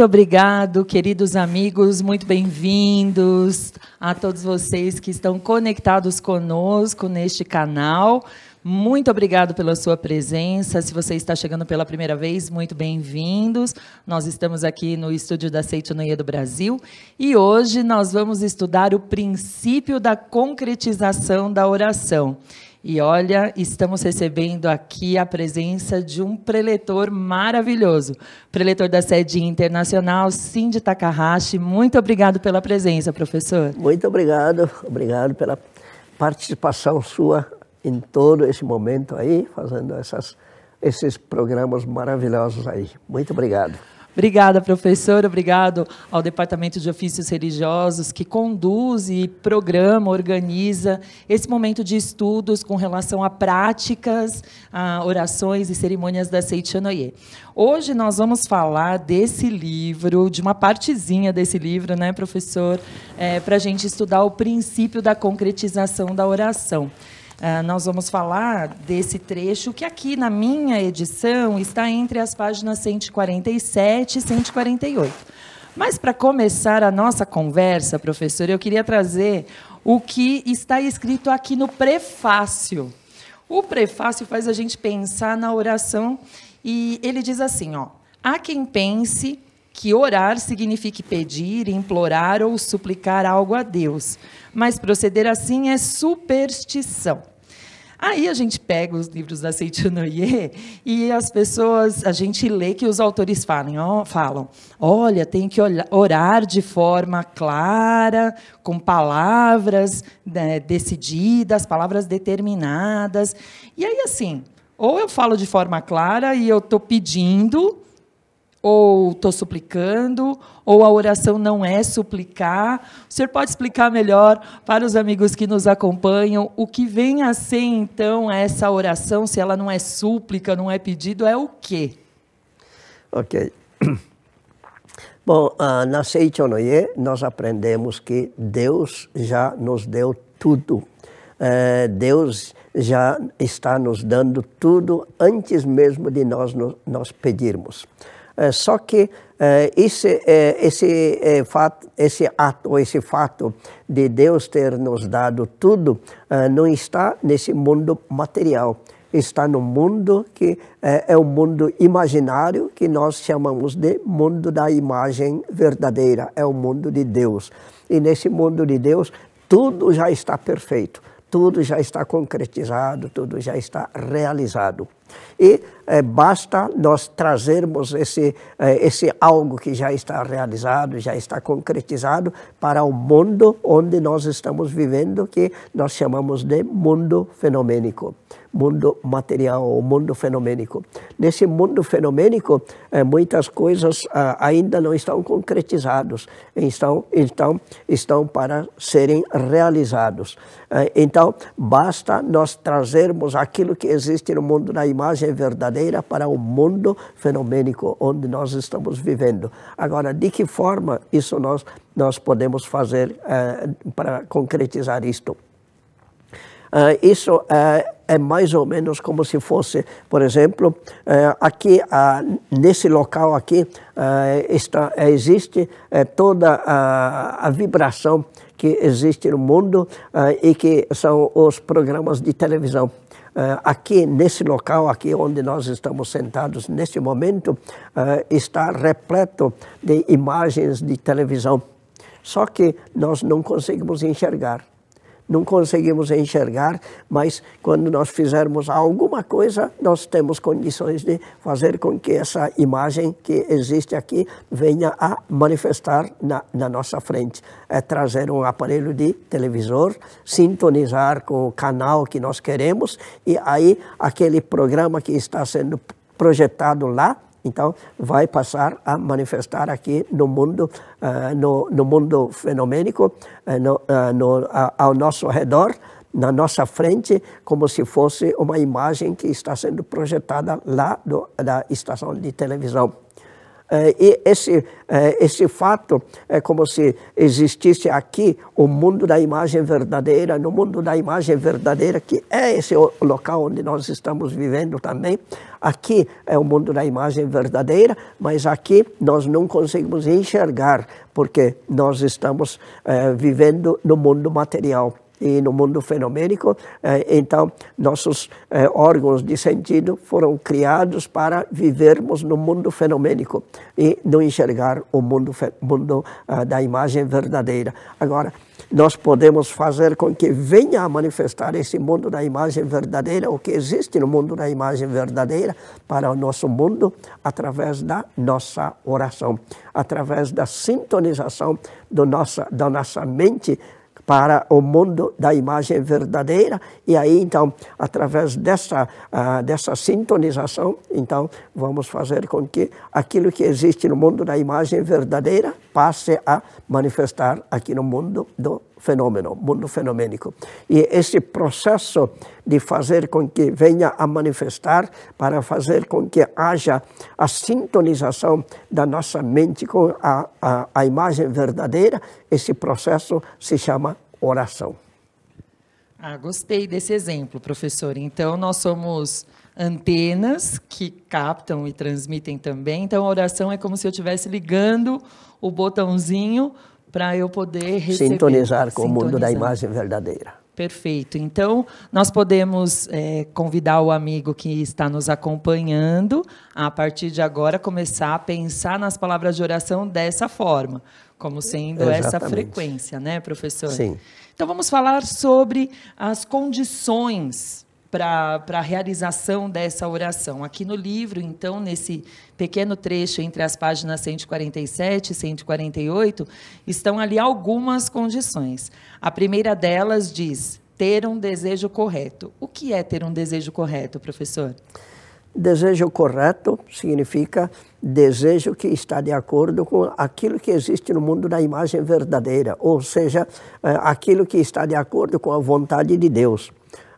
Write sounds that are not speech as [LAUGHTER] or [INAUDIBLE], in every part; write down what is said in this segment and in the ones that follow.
Muito obrigado, queridos amigos, muito bem-vindos a todos vocês que estão conectados conosco neste canal. Muito obrigado pela sua presença. Se você está chegando pela primeira vez, muito bem-vindos. Nós estamos aqui no estúdio da Seitonoia do Brasil e hoje nós vamos estudar o princípio da concretização da oração. E olha, estamos recebendo aqui a presença de um preletor maravilhoso, preletor da sede internacional, Cindy Takahashi. Muito obrigado pela presença, professor. Muito obrigado, obrigado pela participação sua em todo esse momento aí, fazendo essas, esses programas maravilhosos aí. Muito obrigado. Obrigada, professora. Obrigado ao Departamento de Ofícios Religiosos, que conduz e programa, organiza esse momento de estudos com relação a práticas, a orações e cerimônias da Seichanoye. Hoje nós vamos falar desse livro, de uma partezinha desse livro, né, professor, é, para a gente estudar o princípio da concretização da oração. Ah, nós vamos falar desse trecho que aqui na minha edição está entre as páginas 147 e 148. Mas para começar a nossa conversa, professor, eu queria trazer o que está escrito aqui no prefácio. O prefácio faz a gente pensar na oração e ele diz assim, ó: Há quem pense que orar signifique pedir, implorar ou suplicar algo a Deus, mas proceder assim é superstição. Aí a gente pega os livros da Seitianoye e as pessoas, a gente lê que os autores falam, ó, falam olha, tem que orar de forma clara, com palavras né, decididas, palavras determinadas. E aí, assim, ou eu falo de forma clara e eu estou pedindo ou estou suplicando, ou a oração não é suplicar. O senhor pode explicar melhor para os amigos que nos acompanham o que vem a ser então essa oração, se ela não é súplica, não é pedido, é o quê? Ok. [CLEARS THROAT] Bom, ah, na Seichonoye nós aprendemos que Deus já nos deu tudo. Eh, Deus já está nos dando tudo antes mesmo de nós, nós pedirmos. É, só que é, esse, é, esse, fato, esse ato, esse fato de Deus ter nos dado tudo, não está nesse mundo material. Está no mundo que é o um mundo imaginário, que nós chamamos de mundo da imagem verdadeira, é o mundo de Deus. E nesse mundo de Deus, tudo já está perfeito, tudo já está concretizado, tudo já está realizado e é, basta nós trazermos esse, é, esse algo que já está realizado, já está concretizado para o mundo onde nós estamos vivendo, que nós chamamos de mundo fenomênico, mundo material ou mundo fenomênico. Nesse mundo fenomênico, é, muitas coisas ah, ainda não estão concretizadas, estão, estão estão para serem realizados. então, basta nós trazermos aquilo que existe no mundo da imagem verdadeira para o mundo fenomênico onde nós estamos vivendo. Agora, de que forma isso nós, nós podemos fazer eh, para concretizar isto? Eh, isso eh, é mais ou menos como se fosse, por exemplo, aqui ah, nesse local aqui está, existe toda a, ah, a, vibração que existe no mundo e que são os programas de televisão. Uh, aqui nesse local, aqui onde nós estamos sentados neste momento, uh, está repleto de imagens de televisão. Só que nós não conseguimos enxergar não conseguimos enxergar, mas quando nós fizermos alguma coisa, nós temos condições de fazer com que essa imagem que existe aqui venha a manifestar na, na nossa frente. É trazer um aparelho de televisor, sintonizar com o canal que nós queremos e aí aquele programa que está sendo projetado lá então, vai passar a manifestar aqui no mundo, uh, no, no, mundo fenomênico, uh, no, uh, no, ao nosso redor, na nossa frente, como se fosse uma imagem que está sendo projetada lá do, da estação de televisão. É, esse, é, esse fato é como se existisse aqui o mundo da imagem verdadeira, no mundo da imagem verdadeira, que é esse local onde nós estamos vivendo também. Aqui é o mundo da imagem verdadeira, mas aqui nós não conseguimos enxergar, porque nós estamos é, vivendo no mundo material e no mundo fenomênico, eh, então nossos eh, órgãos de sentido foram criados para vivermos no mundo fenomênico e não enxergar o mundo, mundo ah, da imagem verdadeira. Agora, nós podemos fazer com que venha a manifestar esse mundo da imagem verdadeira, o que existe no mundo da imagem verdadeira, para o nosso mundo, através da nossa oração, através da sintonização do nossa, da nossa mente para o mundo da imagem verdadeira. E aí, então, através dessa, uh, dessa sintonização, então, vamos fazer com que aquilo que existe no mundo da imagem verdadeira passe a manifestar aqui no mundo do fenômeno, mundo fenomênico. E esse processo de fazer com que venha a manifestar, para fazer com que haja a sintonização da nossa mente com a, a, a imagem verdadeira, esse processo se chama oração. Ah, gostei desse exemplo, professor. Então, nós somos antenas que captam e transmitem também. Então, a oração é como se eu estivesse ligando o botãozinho para eu poder receber, sintonizar com sintonizar. o mundo da imagem verdadeira. Perfeito. Então, nós podemos é, convidar o amigo que está nos acompanhando a, partir de agora, começar a pensar nas palavras de oração dessa forma, como sendo Exatamente. essa frequência, né, professor? Sim. Então, vamos falar sobre as condições para a realização dessa oração. Aqui no livro, então, nesse pequeno trecho entre as páginas 147 e 148, estão ali algumas condições. A primeira delas diz: ter um desejo correto. O que é ter um desejo correto, professor? Desejo correto significa desejo que está de acordo com aquilo que existe no mundo da imagem verdadeira, ou seja, eh, aquilo que está de acordo com a vontade de Deus.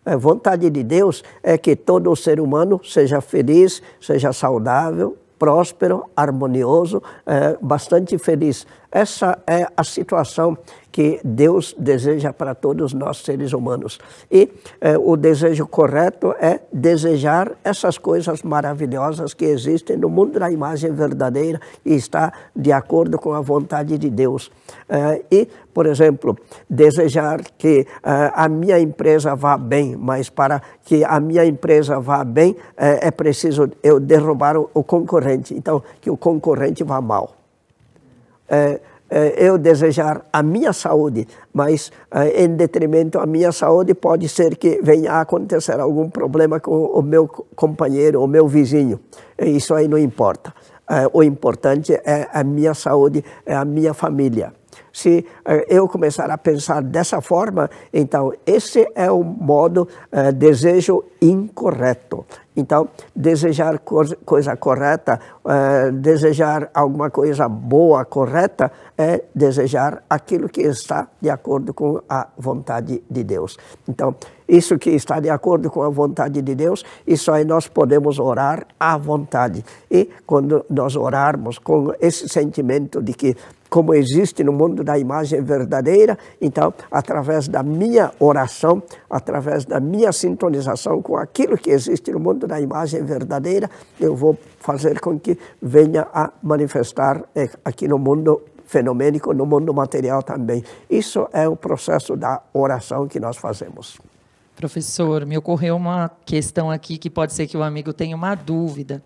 A é, vontade de Deus é que todo ser humano seja feliz, seja saudável, próspero, harmonioso, é, bastante feliz. Essa é a situação que Deus deseja para todos nós seres humanos. E é, o desejo correto é desejar essas coisas maravilhosas que existem no mundo da imagem verdadeira e está de acordo com a vontade de Deus. É, e, por exemplo, desejar que é, a minha empresa vá bem, mas para que a minha empresa vá bem é preciso eu derrubar o, o concorrente, então que o concorrente vá mal. É, é, eu desejar a minha saúde, mas é, em detrimento à minha saúde, pode ser que venha a acontecer algum problema com o meu companheiro, o meu vizinho. Isso aí não importa. O importante é a minha saúde, é a minha família se eh, eu começar a pensar dessa forma, então esse é o modo uh, desejo incorreto. Então, desejar co coisa correta, uh, desejar alguma coisa boa, correta, é desejar aquilo que está de acordo com a vontade de Deus. Então, isso que está de acordo com a vontade de Deus, isso aí nós podemos orar à vontade. E quando nós orarmos com esse sentimento de que como existe no mundo da imagem verdadeira, então, através da minha oração, através da minha sintonização com aquilo que existe no mundo da imagem verdadeira, eu vou fazer com que venha a manifestar eh, aqui no mundo fenomênico, no mundo material também. Isso é o processo da oração que nós fazemos. Professor, me ocorreu uma questão aqui que pode ser que o amigo tenha uma dúvida.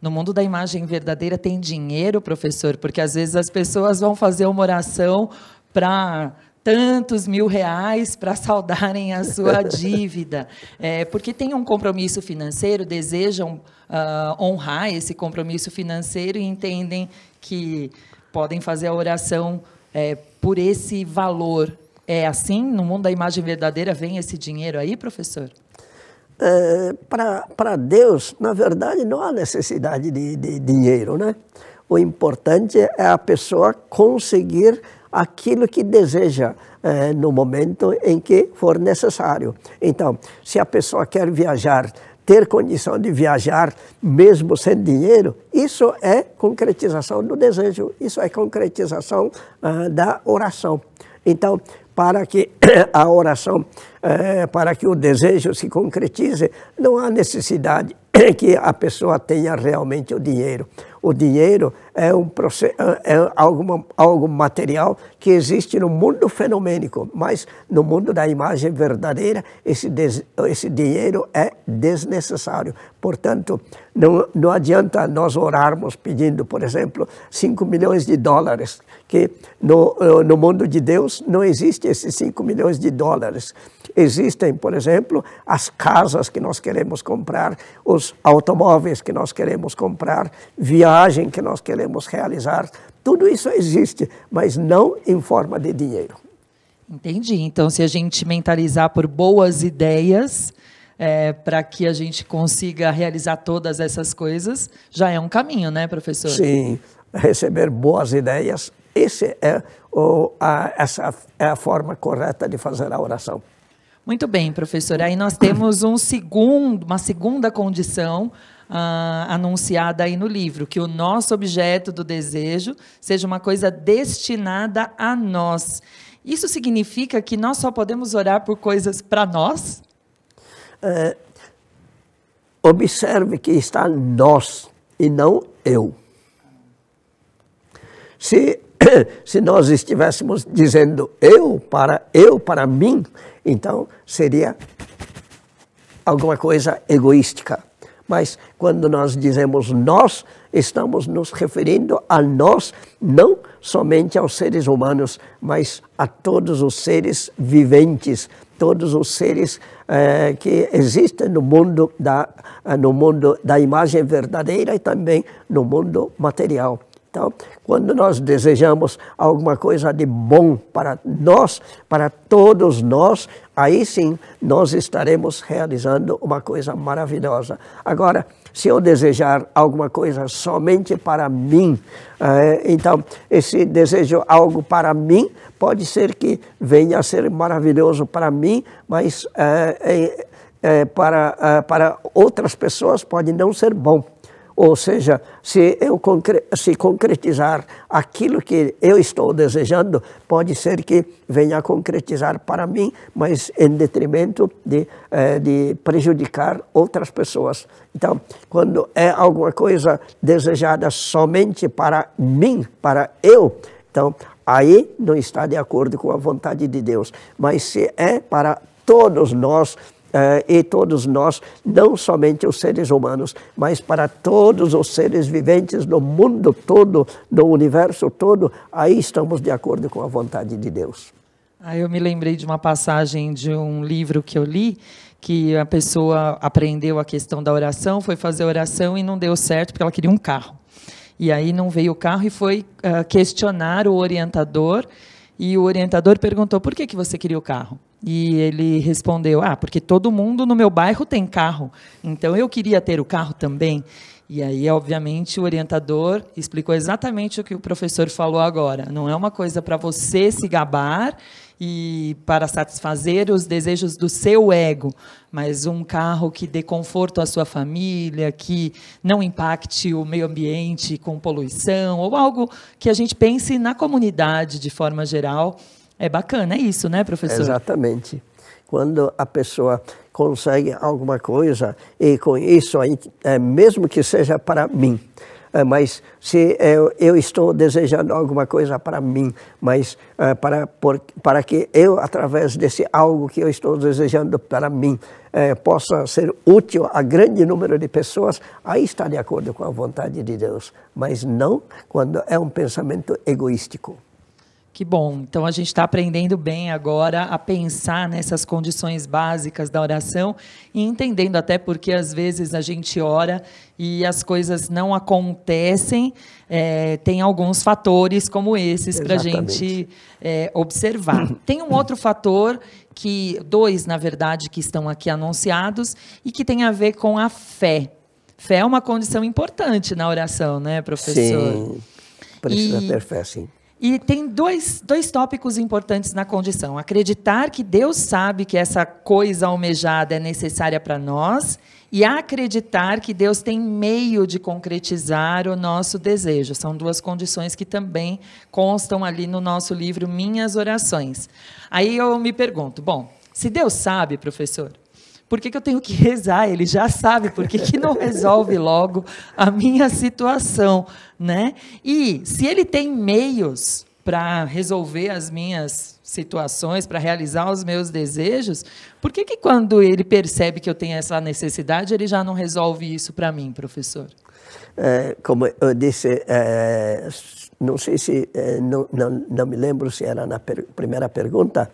No mundo da imagem verdadeira tem dinheiro, professor, porque às vezes as pessoas vão fazer uma oração para tantos mil reais para saldarem a sua [LAUGHS] dívida, é, porque tem um compromisso financeiro, desejam uh, honrar esse compromisso financeiro e entendem que podem fazer a oração é, por esse valor. É assim? No mundo da imagem verdadeira vem esse dinheiro aí, professor? é, eh, para Deus, na verdade, não há necessidade de, de dinheiro, né? O importante é a pessoa conseguir aquilo que deseja eh, no momento em que for necessário. Então, se a pessoa quer viajar, ter condição de viajar, mesmo sem dinheiro, isso é concretização do desejo, isso é concretização ah, da oração. Então, para que [COUGHS] a oração é, para que o desejo se concretize, não há necessidade [COUGHS] que a pessoa tenha realmente o dinheiro. O dinheiro é, um, é, é algo, algo material que existe no mundo fenomênico, mas no mundo da imagem verdadeira, esse, des, esse dinheiro é desnecessário. Portanto, não, não adianta nós orarmos pedindo, por exemplo, 5 milhões de dólares, que no, eh, no mundo de Deus não existe esses 5 milhões milhões de dólares. Existem, por exemplo, as casas que nós queremos comprar, os automóveis que nós queremos comprar, viagem que nós queremos realizar. Tudo isso existe, mas não em forma de dinheiro. Entendi. Então, se a gente mentalizar por boas ideias, é, para que a gente consiga realizar todas essas coisas, já é um caminho, né, professor? Sim, receber boas ideias esse é o, a, essa é a forma correta de fazer a oração. Muito bem, professor. Aí nós temos um segundo, uma segunda condição ah, anunciada aí no livro, que o nosso objeto do desejo seja uma coisa destinada a nós. Isso significa que nós só podemos orar por coisas para nós? É, observe que está nós e não eu. Se [COUGHS] se nós estivéssemos dizendo eu para eu para mim, então seria alguma coisa egoística. Mas quando nós dizemos nós, estamos nos referindo a nós, não somente aos seres humanos, mas a todos os seres viventes, todos os seres eh, que existem no mundo, da, eh, no mundo da imagem verdadeira e também no mundo material. Então, quando nós desejamos alguma coisa de bom para nós, para todos nós, aí sim nós estaremos realizando uma coisa maravilhosa. Agora, se eu desejar alguma coisa somente para mim, eh, então esse desejo algo para mim pode ser que venha a ser maravilhoso para mim, mas é, é, para, para outras pessoas pode não ser bom. Ou seja, se eu concre se concretizar aquilo que eu estou desejando, pode ser que venha a concretizar para mim, mas em detrimento de, eh, de prejudicar outras pessoas. Então, quando é alguma coisa desejada somente para mim, para eu, então aí não está de acordo com a vontade de Deus. Mas se é para todos nós, é, e todos nós, não somente os seres humanos, mas para todos os seres viventes no mundo todo, no universo todo, aí estamos de acordo com a vontade de Deus. aí ah, eu me lembrei de uma passagem de um livro que eu li, que a pessoa aprendeu a questão da oração, foi fazer oração e não deu certo porque ela queria um carro. E aí não veio o carro e foi ah, questionar o orientador. E o orientador perguntou: por que, que você queria o carro? E ele respondeu: Ah, porque todo mundo no meu bairro tem carro, então eu queria ter o carro também. E aí, obviamente, o orientador explicou exatamente o que o professor falou agora. Não é uma coisa para você se gabar e para satisfazer os desejos do seu ego, mas um carro que dê conforto à sua família, que não impacte o meio ambiente com poluição, ou algo que a gente pense na comunidade de forma geral é bacana isso, né, professor? Exatamente. Quando a pessoa consegue alguma coisa e com isso, é, mesmo que seja para mim, é, mas se eu, é, eu, estou desejando alguma coisa para mim, mas é, para, por, para que eu, através desse algo que eu estou desejando para mim, é, possa ser útil a grande número de pessoas, aí está de acordo com a vontade de Deus. Mas não quando é um pensamento egoístico. Que bom. Então a gente está aprendendo bem agora a pensar nessas condições básicas da oração e entendendo até porque às vezes a gente ora e as coisas não acontecem. É, tem alguns fatores como esses para a gente é, observar. [COUGHS] Tem um outro fator que dois, na verdade, que estão aqui anunciados e que tem a ver com a fé. Fé é uma condição importante na oração, né, professor? Sim. Precisa e... ter fé, sim. E tem dois, dois tópicos importantes na condição: acreditar que Deus sabe que essa coisa almejada é necessária para nós e acreditar que Deus tem meio de concretizar o nosso desejo. São duas condições que também constam ali no nosso livro Minhas Orações. Aí eu me pergunto: bom, se Deus sabe, professor, por que, que eu tenho que rezar? Ele já sabe por que, que não resolve logo a minha situação, né? E se ele tem meios para resolver as minhas situações, para realizar os meus desejos, por que, que quando ele percebe que eu tenho essa necessidade, ele já não resolve isso para mim, professor? É, como eu disse, é, não sei se, é, não, não, não me lembro se era na per primeira pergunta,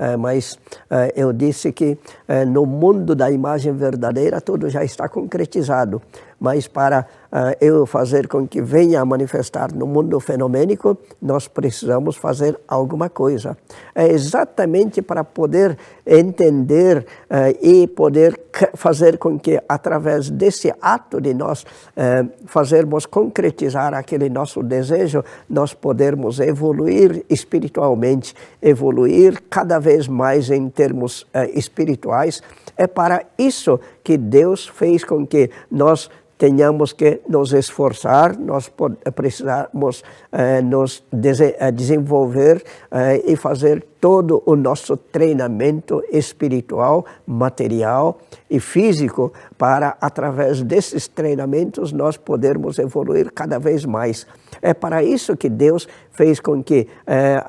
eh, mas eh, eu disse que eh, no mundo da imagem verdadeira tudo já está concretizado, mas para ah, eu fazer com que venha a manifestar no mundo fenomênico, nós precisamos fazer alguma coisa. É exatamente para poder entender ah, e poder fazer com que, através desse ato de nós ah, fazermos concretizar aquele nosso desejo, nós podermos evoluir espiritualmente, evoluir cada vez mais em termos espirituais. É para isso que Deus fez com que nós tenhamos que nos esforçar, nós eh, precisamos eh, nos eh, desenvolver eh, e fazer todo o nosso treinamento espiritual, material e físico para, através desses treinamentos, nós podermos evoluir cada vez mais. É para isso que Deus fez com que eh,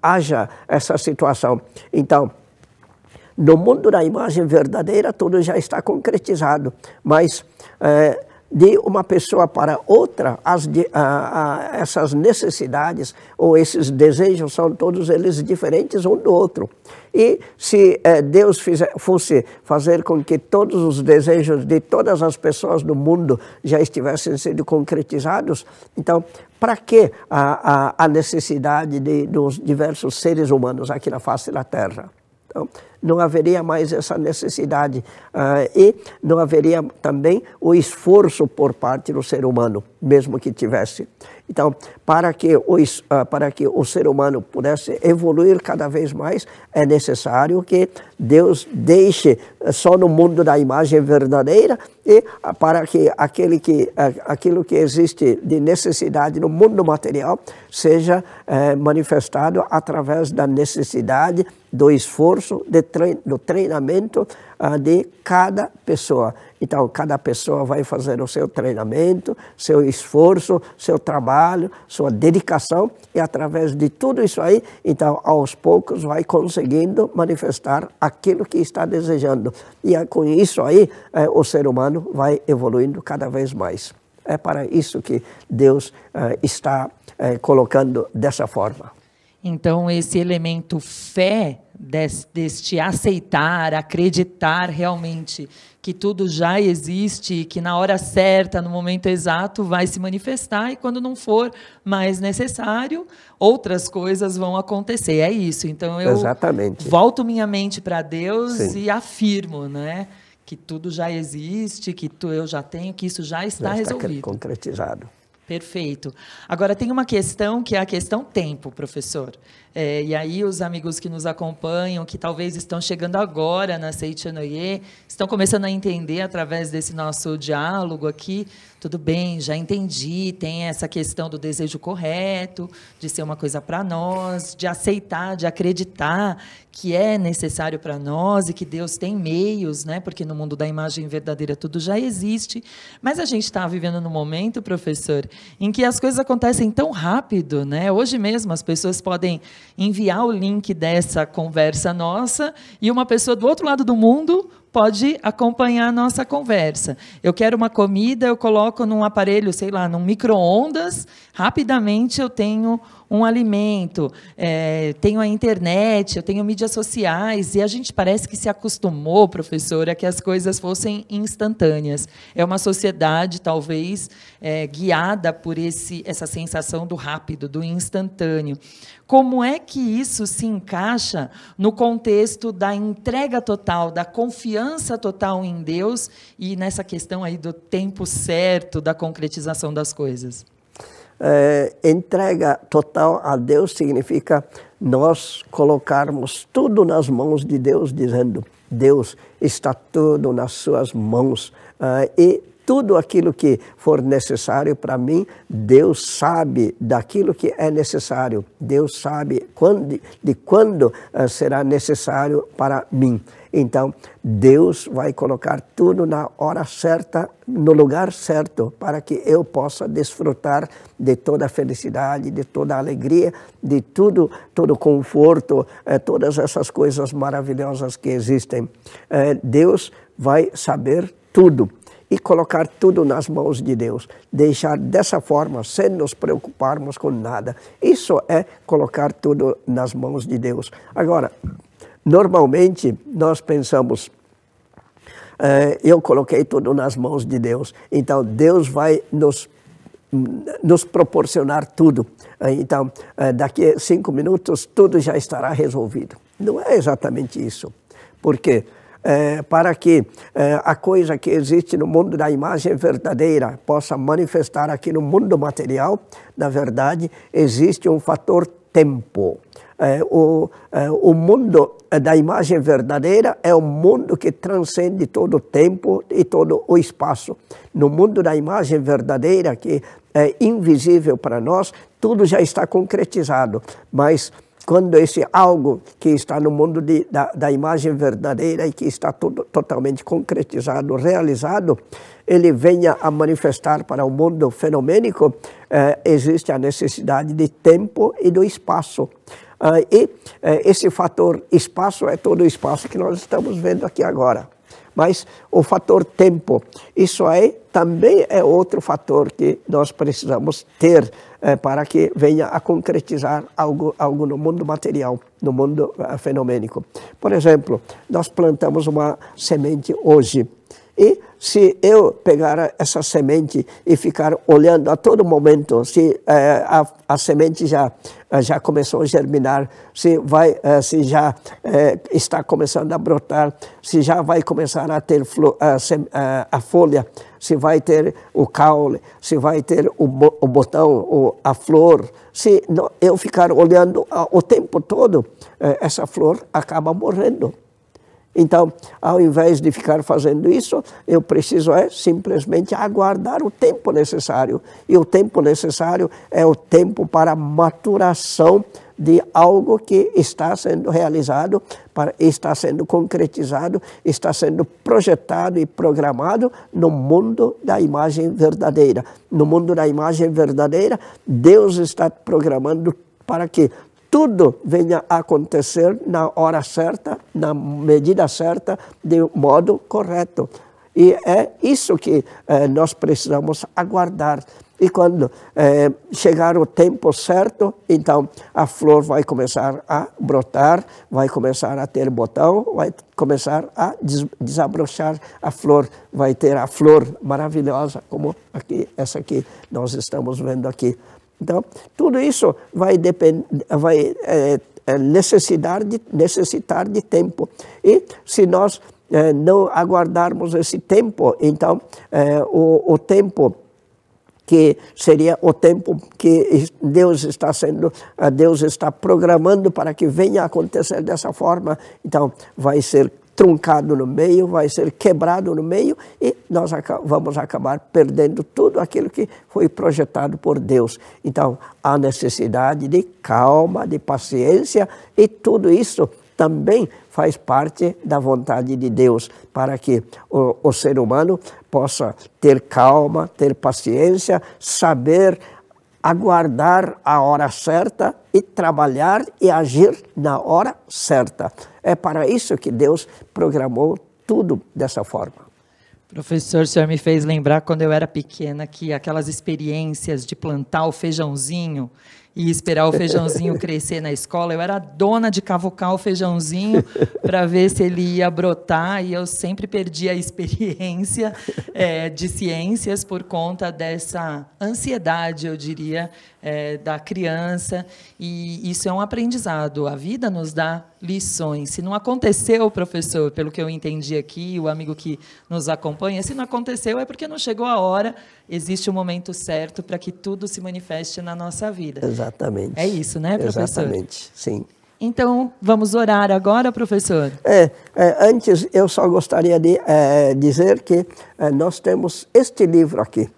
haja essa situação. Então, no mundo da imagem verdadeira, tudo já está concretizado, mas é, de uma pessoa para outra, as, a, a, essas necessidades ou esses desejos são todos eles diferentes um do outro. E se é, Deus fizer, fosse fazer com que todos os desejos de todas as pessoas do mundo já estivessem sendo concretizados, então para que a, a necessidade de, dos diversos seres humanos aqui na face da Terra? Então, não haveria mais essa necessidade uh, e não haveria também o esforço por parte do ser humano, mesmo que tivesse. Então, para que, os, uh, ah, para que o ser humano pudesse evoluir cada vez mais, é necessário que Deus deixe só no mundo da imagem verdadeira e para que, aquele que ah, aquilo que existe de necessidade no mundo material seja eh, manifestado através da necessidade do esforço, de trein do treinamento ah, de cada pessoa. Então, cada pessoa vai fazer o seu treinamento, seu esforço, seu trabalho, sua dedicação, e através de tudo isso aí, então, aos poucos, vai conseguindo manifestar aquilo que está desejando. E é com isso aí, eh, o ser humano vai evoluindo cada vez mais. É para isso que Deus eh, está eh, colocando dessa forma. Então, esse elemento fé, deste aceitar, acreditar realmente que tudo já existe, que na hora certa, no momento exato, vai se manifestar e quando não for mais necessário, outras coisas vão acontecer. É isso. Então, eu Exatamente. volto minha mente para Deus Sim. e afirmo, né? Que tudo já existe, que tu, eu já tenho, que isso já está, já está resolvido. Concretizado. Perfeito. Agora tem uma questão que é a questão tempo, professor. É, e aí os amigos que nos acompanham, que talvez estão chegando agora na Seitianoye, estão começando a entender através desse nosso diálogo aqui tudo bem, já entendi, tem essa questão do desejo correto, de ser uma coisa para nós, de aceitar, de acreditar que é necessário para nós e que Deus tem meios, né? Porque no mundo da imagem verdadeira tudo já existe. Mas a gente está vivendo num momento, professor, em que as coisas acontecem tão rápido, né? Hoje mesmo as pessoas podem enviar o link dessa conversa nossa e uma pessoa do outro lado do mundo pode acompanhar a nossa conversa. Eu quero uma comida, eu coloco num aparelho, sei lá, num micro-ondas, rapidamente eu tenho um alimento, é, tenho a internet, eu tenho mídias sociais, e a gente parece que se acostumou, professora, que as coisas fossem instantâneas. É uma sociedade, talvez, é, guiada por esse, essa sensação do rápido, do instantâneo. Como é que isso se encaixa no contexto da entrega total, da confiança total em Deus e nessa questão aí do tempo certo da concretização das coisas? é, entrega total a Deus significa nós colocarmos tudo nas mãos de Deus, dizendo: Deus está tudo nas suas mãos é, e tudo aquilo que for necessário para mim, Deus sabe daquilo que é necessário. Deus sabe quando, de quando eh, será necessário para mim. Então, Deus vai colocar tudo na hora certa, no lugar certo, para que eu possa desfrutar de toda a felicidade, de toda a alegria, de tudo, todo o conforto, eh, todas essas coisas maravilhosas que existem. Eh, Deus vai saber tudo e colocar tudo nas mãos de Deus, deixar dessa forma, sem nos preocuparmos com nada. Isso é colocar tudo nas mãos de Deus. Agora, Normalmente nós pensamos, eh, eu coloquei tudo nas mãos de Deus, então Deus vai nos nos proporcionar tudo. Então, é, daqui a cinco minutos tudo já estará resolvido. Não é exatamente isso, porque é, para que é, a coisa que existe no mundo da imagem verdadeira possa manifestar aqui no mundo material, na verdade existe um fator tempo. Eh, o, eh, o mundo da imagem verdadeira é um mundo que transcende todo o tempo e todo o espaço. No mundo da imagem verdadeira, que é invisível para nós, tudo já está concretizado. Mas quando esse algo que está no mundo de, da, da, imagem verdadeira e que está todo, totalmente concretizado, realizado, ele venha a manifestar para o mundo fenomênico, eh, existe a necessidade de tempo e do espaço. Uh, e uh, esse fator espaço é todo o espaço que nós estamos vendo aqui agora. Mas o fator tempo, isso aí também é outro fator que nós precisamos ter é, para que venha a concretizar algo, algo no mundo material, no mundo é, fenomênico. Por exemplo, nós plantamos uma semente hoje e se eu pegar essa semente e ficar olhando a todo momento, se eh, a, a, semente já, eh, já começou a germinar, se, vai, eh, se já está começando a brotar, se já vai começar a ter a, a, a folha, se vai ter o caule, se vai ter o, o botão, o, a flor. Se não, eu ficar olhando o tempo todo, essa flor acaba morrendo. Então, ao invés de ficar fazendo isso, eu preciso é simplesmente aguardar o tempo necessário. E o tempo necessário é o tempo para maturação de algo que está sendo realizado, para, está sendo concretizado, está sendo projetado e programado no mundo da imagem verdadeira. No mundo da imagem verdadeira, Deus está programando para que tudo venha a acontecer na hora certa, na medida certa, de modo correto. E é isso que eh, nós precisamos aguardar. E quando eh, chegar o tempo certo, então a flor vai começar a brotar, vai começar a ter botão, vai começar a des desabrochar a flor, vai ter a flor maravilhosa, como aqui, essa aqui nós estamos vendo aqui. Então, tudo isso vai, vai é, é, necessitar, de, necessitar de tempo. E se nós é, não aguardarmos esse tempo, então é, o, o tempo que seria o tempo que Deus está sendo, Deus está programando para que venha a acontecer dessa forma. Então, vai ser truncado no meio, vai ser quebrado no meio e nós vamos acabar perdendo tudo aquilo que foi projetado por Deus. Então, há necessidade de calma, de paciência e tudo isso também faz parte da vontade de Deus, para que o, o ser humano possa ter calma, ter paciência, saber aguardar a hora certa e trabalhar e agir na hora certa. É para isso que Deus programou tudo dessa forma. Professor, o senhor me fez lembrar quando eu era pequena que aquelas experiências de plantar o feijãozinho e esperar o feijãozinho crescer na escola. Eu era dona de cavocar o feijãozinho [LAUGHS] para ver se ele ia brotar e eu sempre perdi a experiência é, de ciências por conta dessa ansiedade, eu diria, é, da criança. E isso é um aprendizado. A vida nos dá lições. Se não aconteceu, professor, pelo que eu entendi aqui, o amigo que nos acompanha, se não aconteceu é porque não chegou a hora existe o um momento certo para que tudo se manifeste na nossa vida. Exatamente. É isso, né, professor? Exatamente, sim. Então, vamos orar agora, professor? É, é antes, eu só gostaria de é, dizer que é, nós temos este livro aqui,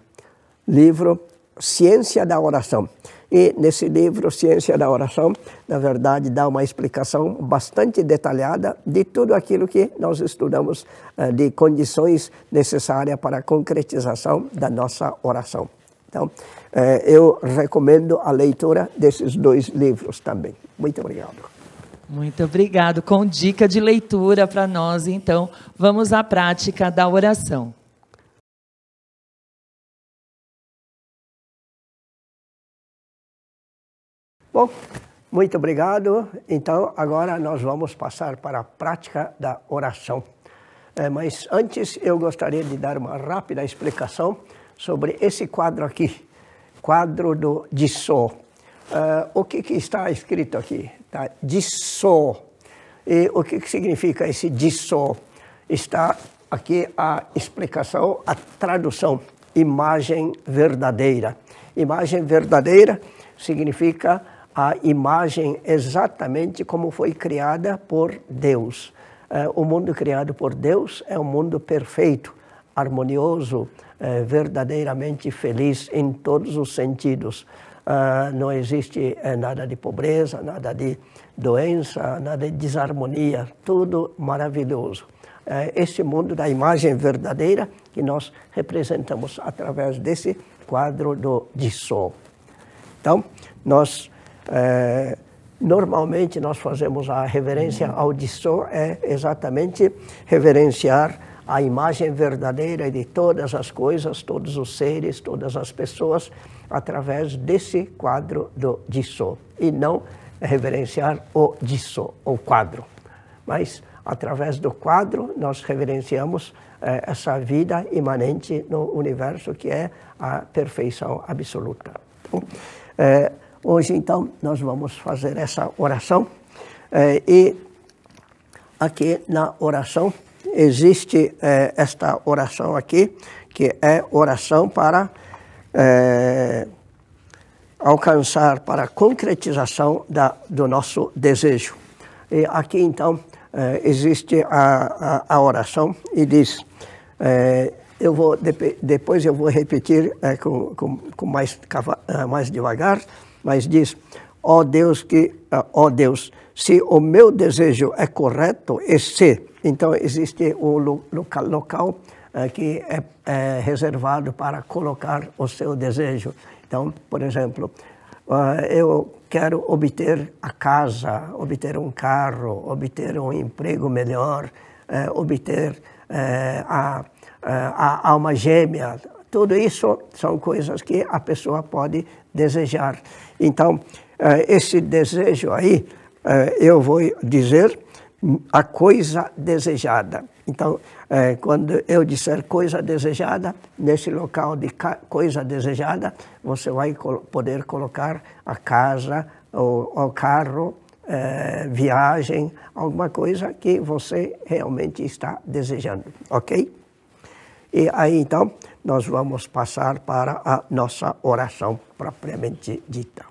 livro Ciência da Oração. E nesse livro, Ciência da Oração, na verdade, dá uma explicação bastante detalhada de tudo aquilo que nós estudamos eh, de condições necessárias para a concretização da nossa oração. Então, eh, eu recomendo a leitura desses dois livros também. Muito obrigado. Muito obrigado. Com dica de leitura para nós, então, vamos à prática da oração. Bom, muito obrigado. Então, agora nós vamos passar para a prática da oração. É, mas antes, eu gostaria de dar uma rápida explicação sobre esse quadro aqui, quadro do Dissô. Uh, é, o que, que, está escrito aqui? Tá? Dissô. E o que, que significa esse Dissô? Está aqui a explicação, a tradução, imagem verdadeira. Imagem verdadeira significa a imagem exatamente como foi criada por Deus. É, o mundo criado por Deus é um mundo perfeito, harmonioso, é, verdadeiramente feliz em todos os sentidos. É, não existe nada de pobreza, nada de doença, nada de desarmonia, tudo maravilhoso. Esse mundo da imagem verdadeira que nós representamos através desse quadro do, de sol Então, nós é, normalmente nós fazemos a reverência ao disso é exatamente reverenciar a imagem verdadeira de todas as coisas, todos os seres, todas as pessoas, através desse quadro do disso E não reverenciar o disso o quadro. Mas, através do quadro, nós reverenciamos eh, essa vida imanente no universo, que é a perfeição absoluta. Então, eh, Hoje, então, nós vamos fazer essa oração é, e aqui na oração existe é, esta oração aqui, que é oração para é, alcançar, para concretização da, do nosso desejo. E aqui, então, existe a, a, a, oração e diz eu vou depois eu vou repetir é, com, com, com mais, mais devagar mas diz: ó oh Deus que, ah, ó oh Deus, se o meu desejo é correto, e se, então existe o local, local eh, que é, é, reservado para colocar o seu desejo. Então, por exemplo, ah, eu quero obter a casa, obter um carro, obter um emprego melhor, eh, obter eh, a, a, a alma gêmea, tudo isso são coisas que a pessoa pode desejar. Então, eh, esse desejo aí, eh, eu vou dizer hum, a coisa desejada. Então, eh, quando eu disser coisa desejada, nesse local de coisa desejada, você vai poder colocar a casa, o carro, viagem, alguma coisa que você realmente está desejando, ok? E aí então nós vamos passar para a nossa oração propriamente dita.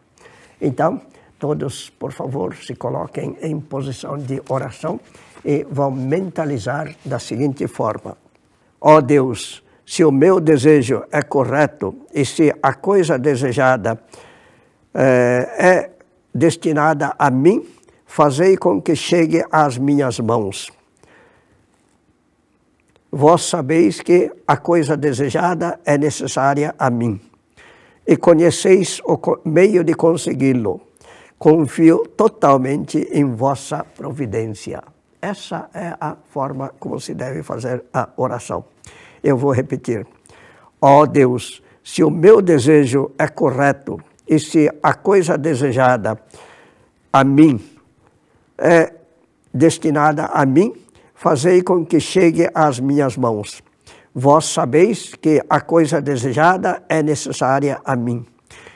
Então, todos, por favor, se coloquem em posição de oração e vão mentalizar da seguinte forma: Ó oh Deus, se o meu desejo é correto e se a coisa desejada é, é destinada a mim, fazei com que chegue às minhas mãos. Vós sabeis que a coisa desejada é necessária a mim, e conheceis o meio de consegui-lo. Confio totalmente em vossa providência. Essa é a forma como se deve fazer a oração. Eu vou repetir. Ó oh Deus, se o meu desejo é correto e se a coisa desejada a mim é destinada a mim, fazei com que chegue às minhas mãos. Vós sabeis que a coisa desejada é necessária a mim,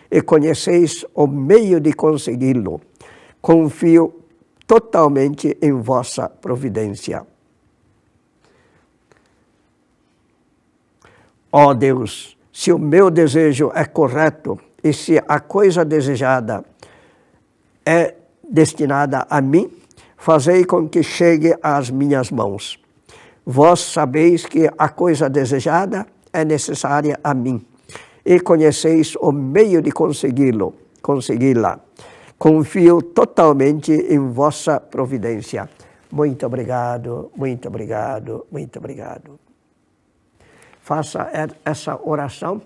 e conheceis o meio de consegui-lo. Confio totalmente em vossa providência. Ó oh Deus, se o meu desejo é correto e se a coisa desejada é destinada a mim, fazei com que chegue às minhas mãos. Vós sabeis que a coisa desejada é necessária a mim, e conheceis o meio de consegui-lo, consegui-la. Confio totalmente em vossa providência. Muito obrigado, muito obrigado, muito obrigado. Faça essa oração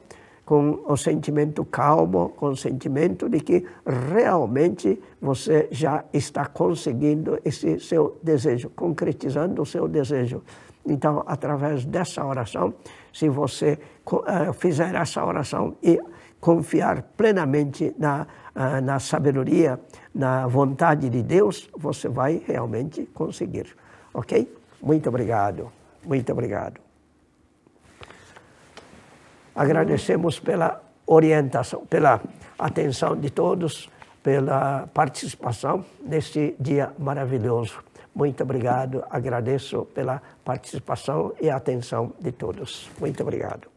com o sentimento calmo, com o sentimento de que realmente você já está conseguindo esse seu desejo, concretizando o seu desejo. Então, através dessa oração, se você uh, fizer essa oração e confiar plenamente na, uh, na sabedoria, na vontade de Deus, você vai realmente conseguir. Ok? Muito obrigado. Muito obrigado. Agradecemos pela orientação, pela atenção de todos, pela participação neste dia maravilhoso. Muito obrigado, agradeço pela participação e atenção de todos. Muito obrigado.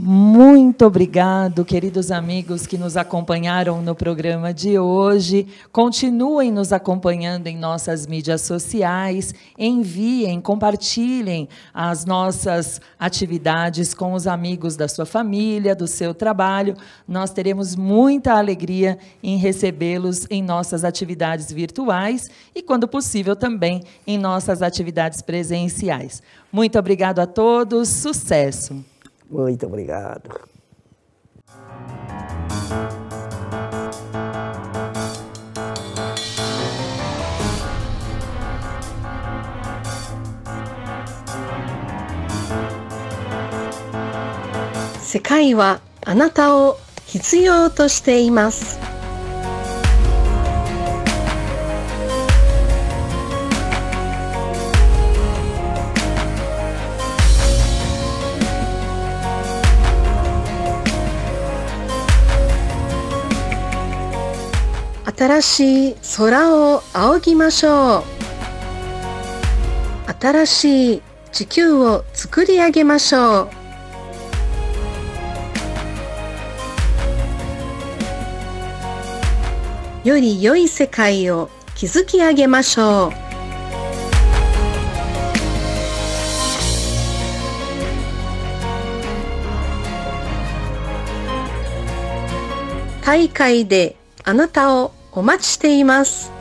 Muito obrigado, queridos amigos que nos acompanharam no programa de hoje. Continuem nos acompanhando em nossas mídias sociais. Enviem, compartilhem as nossas atividades com os amigos da sua família, do seu trabalho. Nós teremos muita alegria em recebê-los em nossas atividades virtuais e, quando possível, também em nossas atividades presenciais. Muito obrigado a todos. Sucesso! Muito obrigado. 世界はあなたを必要としています新しい空を仰ぎましょう新しい地球を作り上げましょうより良い世界を築き上げましょう。大会であなたをお待ちしています。